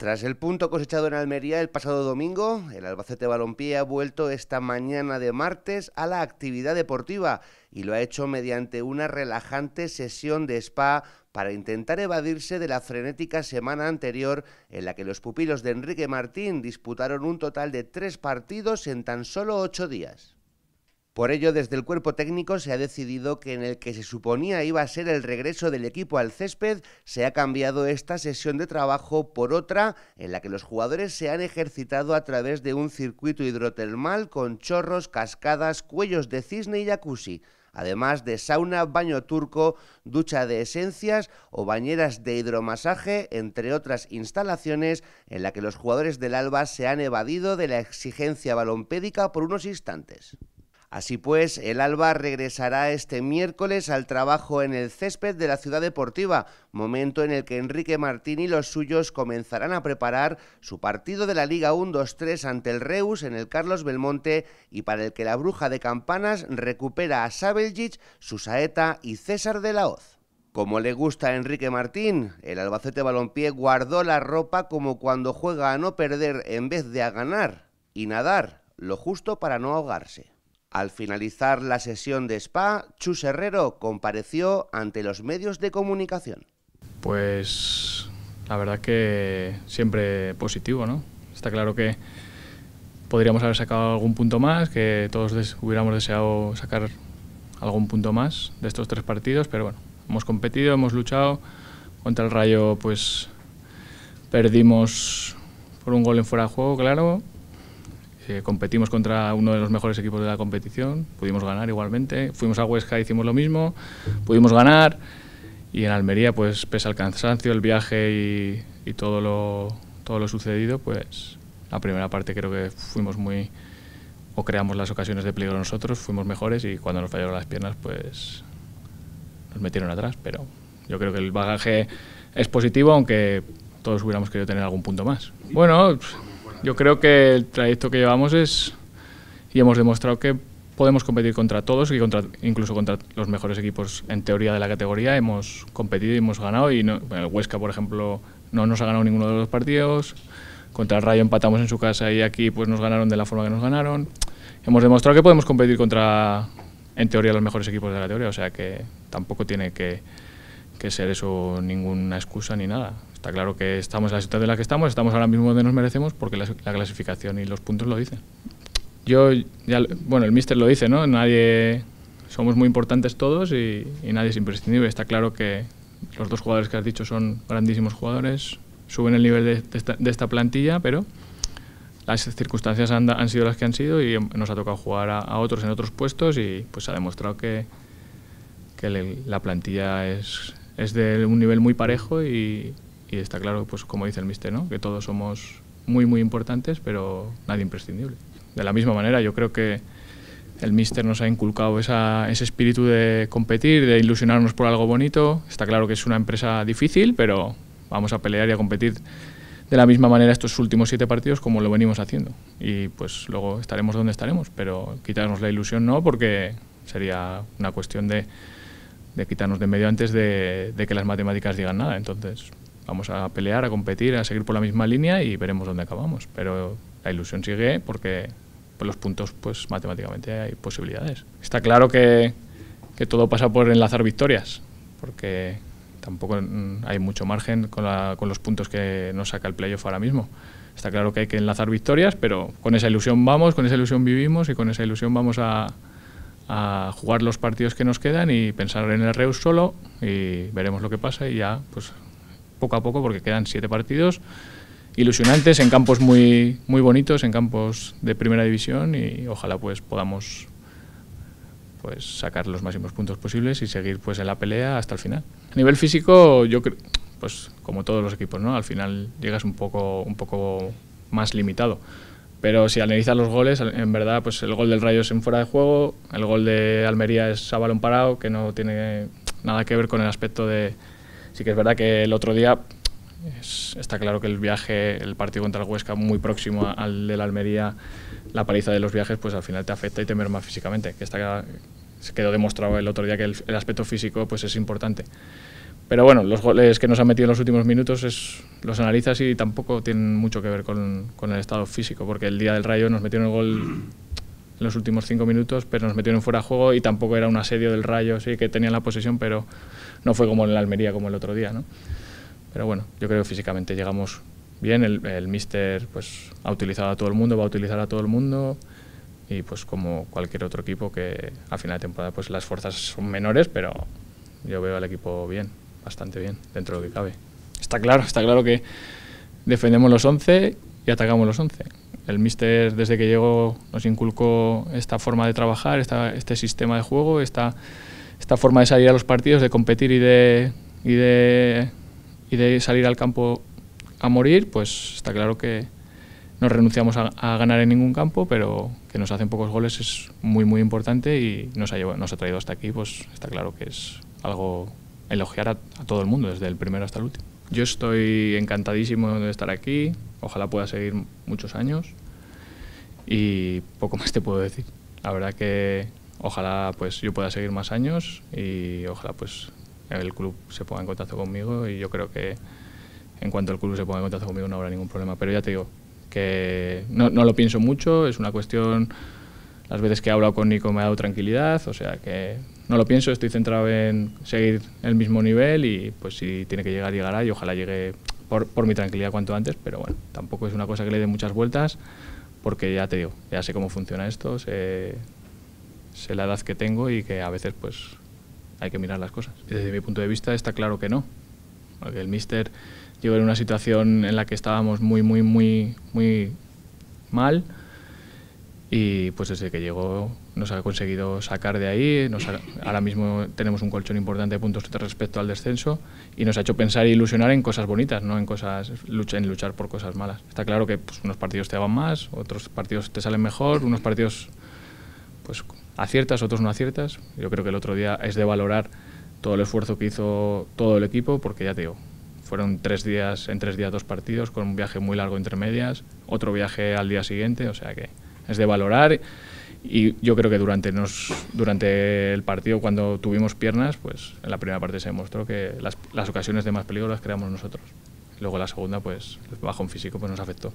Tras el punto cosechado en Almería el pasado domingo, el Albacete Balompié ha vuelto esta mañana de martes a la actividad deportiva y lo ha hecho mediante una relajante sesión de spa para intentar evadirse de la frenética semana anterior en la que los pupilos de Enrique Martín disputaron un total de tres partidos en tan solo ocho días. Por ello, desde el cuerpo técnico se ha decidido que en el que se suponía iba a ser el regreso del equipo al césped, se ha cambiado esta sesión de trabajo por otra en la que los jugadores se han ejercitado a través de un circuito hidrotermal con chorros, cascadas, cuellos de cisne y jacuzzi además de sauna, baño turco, ducha de esencias o bañeras de hidromasaje, entre otras instalaciones en la que los jugadores del Alba se han evadido de la exigencia balompédica por unos instantes. Así pues, el Alba regresará este miércoles al trabajo en el césped de la ciudad deportiva, momento en el que Enrique Martín y los suyos comenzarán a preparar su partido de la Liga 1-2-3 ante el Reus en el Carlos Belmonte y para el que la Bruja de Campanas recupera a Sabeljic, Susaeta y César de la Hoz. Como le gusta a Enrique Martín, el Albacete Balompié guardó la ropa como cuando juega a no perder en vez de a ganar y nadar lo justo para no ahogarse. Al finalizar la sesión de Spa, Chus Herrero compareció ante los medios de comunicación. Pues la verdad que siempre positivo, ¿no? Está claro que podríamos haber sacado algún punto más, que todos hubiéramos deseado sacar algún punto más de estos tres partidos, pero bueno, hemos competido, hemos luchado. Contra el Rayo, pues perdimos por un gol en fuera de juego, claro, competimos contra uno de los mejores equipos de la competición, pudimos ganar igualmente, fuimos a Huesca, hicimos lo mismo, pudimos ganar y en Almería, pues pese al cansancio, el viaje y, y todo, lo, todo lo sucedido, pues la primera parte creo que fuimos muy o creamos las ocasiones de peligro nosotros, fuimos mejores y cuando nos fallaron las piernas, pues nos metieron atrás, pero yo creo que el bagaje es positivo, aunque todos hubiéramos querido tener algún punto más. Bueno, yo creo que el trayecto que llevamos es y hemos demostrado que podemos competir contra todos y contra, incluso contra los mejores equipos en teoría de la categoría. Hemos competido y hemos ganado. Y el Huesca, por ejemplo, no nos ha ganado ninguno de los partidos. Contra el Rayo empatamos en su casa y aquí pues nos ganaron de la forma que nos ganaron. Hemos demostrado que podemos competir contra, en teoría, los mejores equipos de la categoría. O sea que tampoco tiene que ser eso ninguna excusa ni nada. Está claro que estamos en la situación en la que estamos, estamos ahora mismo donde nos merecemos porque la, clasificación y los puntos lo dicen. Yo, bueno, el míster lo dice, ¿no? Nadie, somos muy importantes todos y, nadie es imprescindible. Está claro que los dos jugadores que has dicho son grandísimos jugadores, suben el nivel de, esta, plantilla, pero las circunstancias han, sido las que han sido y nos ha tocado jugar a, otros en otros puestos y pues ha demostrado que, la plantilla es, es de un nivel muy parejo y, y está claro, pues como dice el mister, ¿no? que todos somos muy, muy importantes, pero nadie imprescindible. De la misma manera, yo creo que el mister nos ha inculcado ese espíritu de competir, de ilusionarnos por algo bonito. Está claro que es una empresa difícil, pero vamos a pelear y a competir de la misma manera estos últimos siete partidos como lo venimos haciendo. Y pues luego estaremos donde estaremos, pero quitarnos la ilusión no, porque sería una cuestión de, quitarnos de medio antes de, de que las matemáticas digan nada. Entonces, Vamos a pelear, a competir, a seguir por la misma línea y veremos dónde acabamos. Pero la ilusión sigue porque los puntos, pues matemáticamente hay posibilidades. Está claro que, que todo pasa por enlazar victorias, porque tampoco hay mucho margen con, los puntos que nos saca el playoff ahora mismo. Está claro que hay que enlazar victorias, pero con esa ilusión vamos, con esa ilusión vivimos y con esa ilusión vamos a, a jugar los partidos que nos quedan y pensar en el Reus solo y veremos lo que pasa y ya pues poco a poco porque quedan siete partidos ilusionantes en campos muy, muy bonitos, en campos de primera división y ojalá pues podamos pues sacar los máximos puntos posibles y seguir pues en la pelea hasta el final. A nivel físico, yo pues como todos los equipos, ¿no? Al final llegas un poco, un poco más limitado. Pero si analizas los goles, en verdad, pues el gol del Rayo es en fuera de juego, el gol de Almería es a balón parado, que no tiene nada que ver con el aspecto de, sí que es verdad que el otro día está claro que el viaje, el partido contra el Huesca, muy próximo al de la Almería, la paliza de los viajes, pues al final te afecta y te merma físicamente. Que está, se quedó demostrado el otro día que el, aspecto físico pues es importante. Pero bueno, los goles que nos han metido en los últimos minutos es, los analizas y tampoco tienen mucho que ver con, con el estado físico, porque el día del rayo nos metieron el gol los últimos cinco minutos, pero nos metieron fuera de juego y tampoco era un asedio del Rayo, sí que tenían la posesión, pero no fue como en la Almería como el otro día, ¿no? Pero bueno, yo creo que físicamente llegamos bien, el, el míster pues ha utilizado a todo el mundo, va a utilizar a todo el mundo y pues como cualquier otro equipo que a final de temporada pues las fuerzas son menores, pero yo veo al equipo bien, bastante bien, dentro de lo que cabe. Está claro, está claro que defendemos los 11 atacamos los 11. El míster desde que llegó nos inculcó esta forma de trabajar, este sistema de juego, esta, esta forma de salir a los partidos, de competir y de, y de, y de salir al campo a morir, pues está claro que no renunciamos a, ganar en ningún campo, pero que nos hacen pocos goles es muy muy importante y nos ha, nos ha traído hasta aquí, pues está claro que es algo elogiar a, a todo el mundo, desde el primero hasta el último. Yo estoy encantadísimo de estar aquí, Ojalá pueda seguir muchos años y poco más te puedo decir. La verdad que ojalá pues yo pueda seguir más años y ojalá pues el club se ponga en contacto conmigo y yo creo que en cuanto el club se ponga en contacto conmigo no habrá ningún problema. Pero ya te digo que no, lo pienso mucho, es una cuestión, las veces que he hablado con Nico me ha dado tranquilidad, o sea que no lo pienso, estoy centrado en seguir el mismo nivel y pues si tiene que llegar, llegará y ojalá llegue por, por mi tranquilidad cuanto antes, pero bueno, tampoco es una cosa que le dé muchas vueltas, porque ya te digo, ya sé cómo funciona esto, sé, la edad que tengo y que a veces pues hay que mirar las cosas. Desde mi punto de vista está claro que no, porque el míster llegó en una situación en la que estábamos muy, muy, muy, muy mal y pues desde que llegó nos ha conseguido sacar de ahí, ahora mismo tenemos un colchón importante de puntos respecto al descenso y nos ha hecho pensar e ilusionar en cosas bonitas, no en cosas en luchar por cosas malas. Está claro que pues, unos partidos te van más, otros partidos te salen mejor, unos partidos pues aciertas, otros no aciertas. Yo creo que el otro día es de valorar todo el esfuerzo que hizo todo el equipo, porque ya te digo, fueron tres días, en tres días dos partidos, con un viaje muy largo entre medias, otro viaje al día siguiente, o sea que es de valorar y yo creo que durante, durante el partido, cuando tuvimos piernas, pues en la primera parte se demostró que las, ocasiones de más peligro las creamos nosotros. Luego la segunda, pues el bajón físico pues, nos afectó.